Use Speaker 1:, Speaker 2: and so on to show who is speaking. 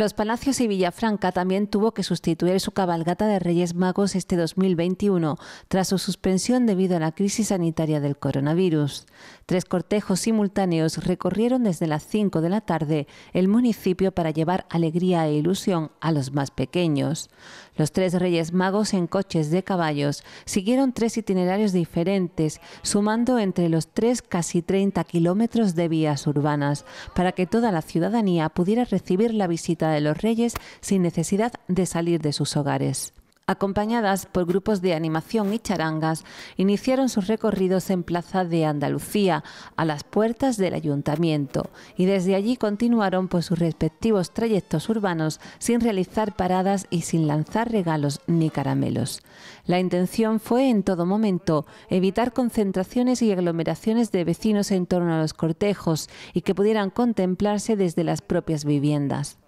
Speaker 1: Los Palacios y Villafranca también tuvo que sustituir su cabalgata de Reyes Magos este 2021, tras su suspensión debido a la crisis sanitaria del coronavirus. Tres cortejos simultáneos recorrieron desde las 5 de la tarde el municipio para llevar alegría e ilusión a los más pequeños. Los tres Reyes Magos en coches de caballos siguieron tres itinerarios diferentes, sumando entre los tres casi 30 kilómetros de vías urbanas, para que toda la ciudadanía pudiera recibir la visita de los Reyes sin necesidad de salir de sus hogares. Acompañadas por grupos de animación y charangas, iniciaron sus recorridos en Plaza de Andalucía, a las puertas del ayuntamiento, y desde allí continuaron por sus respectivos trayectos urbanos sin realizar paradas y sin lanzar regalos ni caramelos. La intención fue en todo momento evitar concentraciones y aglomeraciones de vecinos en torno a los cortejos y que pudieran contemplarse desde las propias viviendas.